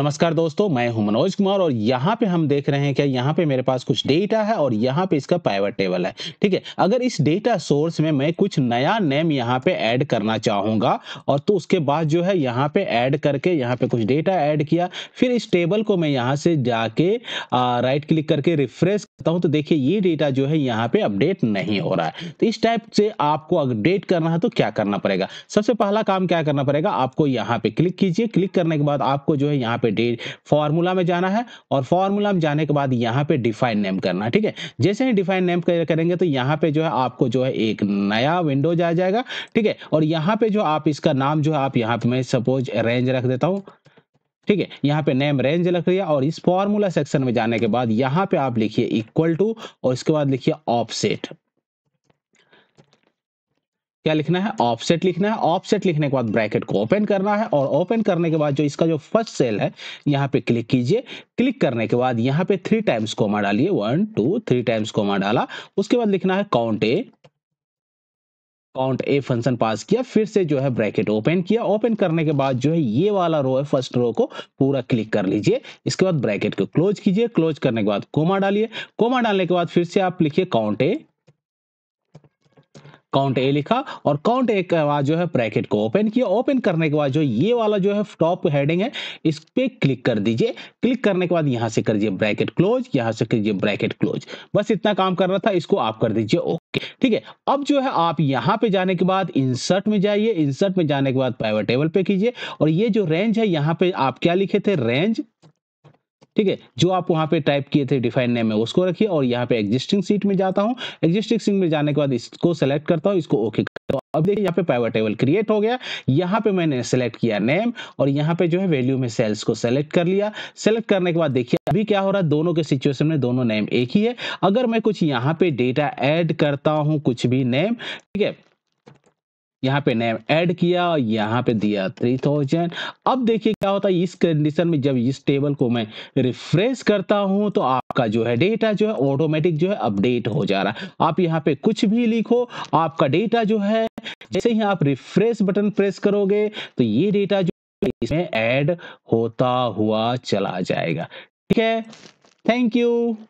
नमस्कार दोस्तों मैं हूं मनोज कुमार और यहाँ पे हम देख रहे हैं क्या यहाँ पे मेरे पास कुछ डेटा है और यहाँ पे इसका पाइवट टेबल है ठीक है अगर इस डेटा सोर्स में मैं कुछ नया नेम यहाँ पे ऐड करना चाहूंगा और तो उसके बाद जो है यहाँ पे ऐड करके यहाँ पे कुछ डेटा ऐड किया फिर इस टेबल को मैं यहाँ से जाके आ, राइट क्लिक करके रिफ्रेश सकता हूं तो देखिए ये डेटा जो है यहाँ पे अपडेट नहीं हो रहा है तो इस टाइप से आपको अपडेट करना है तो क्या करना पड़ेगा सबसे पहला काम क्या करना पड़ेगा आपको यहाँ पे क्लिक कीजिए क्लिक करने के बाद आपको जो है यहाँ पे डेट फॉर्मूला में जाना है और फॉर्मूला में जाने के बाद यहाँ पे डिफाइन नेम करना है ठीक है जैसे ही डिफाइन नेम करेंगे तो यहाँ पे जो है आपको जो है एक नया विंडोज आ जाएगा ठीक है और यहाँ पे जो आप इसका नाम जो है आप यहाँ पे मैं सपोज रेंज रख देता हूँ ठीक है यहाँ पे नेम रेंज लिख लिया और इस फॉर्मूला सेक्शन में जाने के बाद यहाँ पे आप लिखिए इक्वल टू और इसके बाद लिखिए ऑफसेट क्या लिखना है ऑफसेट लिखना है ऑफसेट लिखने के बाद ब्रैकेट को ओपन करना है और ओपन करने के बाद जो इसका जो फर्स्ट सेल है यहाँ पे क्लिक कीजिए क्लिक करने के बाद यहाँ पे थ्री टाइम्स कोमा डालिए one two three times comma डाला उसके बाद लिखना है count A count A function pass किया फिर से जो है ब्रैकेट ओपन किया ओपन करने के बाद जो है ये वाला रो है फर्स्ट रो को पूरा क्लिक कर लीजिए इसके बाद ब्रैकेट को क्लोज कीजिए क्लोज करने के बाद कोमा डालिए कोमा डालने के बाद फिर से आप लिखिए काउंट ए काउंट ए लिखा और काउंट ए के बाद जो है ब्रैकेट को ओपन किया ओपन करने के बाद जो ये वाला जो है टॉप हेडिंग है इस पे क्लिक कर दीजिए क्लिक करने के बाद यहाँ से कर दीजिए ब्रैकेट क्लोज यहाँ से दीजिए ब्रैकेट क्लोज बस इतना काम कर रहा था इसको आप कर दीजिए ओके ठीक है अब जो है आप यहाँ पे जाने के बाद इंसर्ट में जाइए इंसर्ट में जाने के बाद पाइवर टेबल पे कीजिए और ये जो रेंज है यहाँ पे आप क्या लिखे थे रेंज ठीक है जो आप वहाँ पे टाइप किए थे डिफाइन नेम में उसको रखिए और यहाँ पे एग्जिस्टिंग सीट में जाता हूँ एग्जिस्टिंग सीट में जाने के बाद इसको सेलेक्ट करता हूँ इसको ओके करता हूँ अब देखिए यहाँ पे पावर टेबल क्रिएट हो गया यहाँ पे मैंने सेलेक्ट किया नेम और यहाँ पे जो है वैल्यू में सेल्स को सेलेक्ट कर लिया सेलेक्ट करने के बाद देखिए अभी क्या हो रहा है दोनों के सिचुएशन में दोनों नेम एक ही है अगर मैं कुछ यहाँ पे डेटा ऐड करता हूँ कुछ भी नेम ठीक है यहाँ पे नेम ऐड किया और यहाँ पे दिया थ्री थाउजेंड अब देखिए क्या होता है इस कंडीशन में जब इस टेबल को मैं रिफ्रेश करता हूँ तो आपका जो है डेटा जो है ऑटोमेटिक जो है अपडेट हो जा रहा है आप यहाँ पे कुछ भी लिखो आपका डेटा जो है जैसे ही आप रिफ्रेश बटन प्रेस करोगे तो ये डेटा जो इसमें ऐड होता हुआ चला जाएगा ठीक है थैंक यू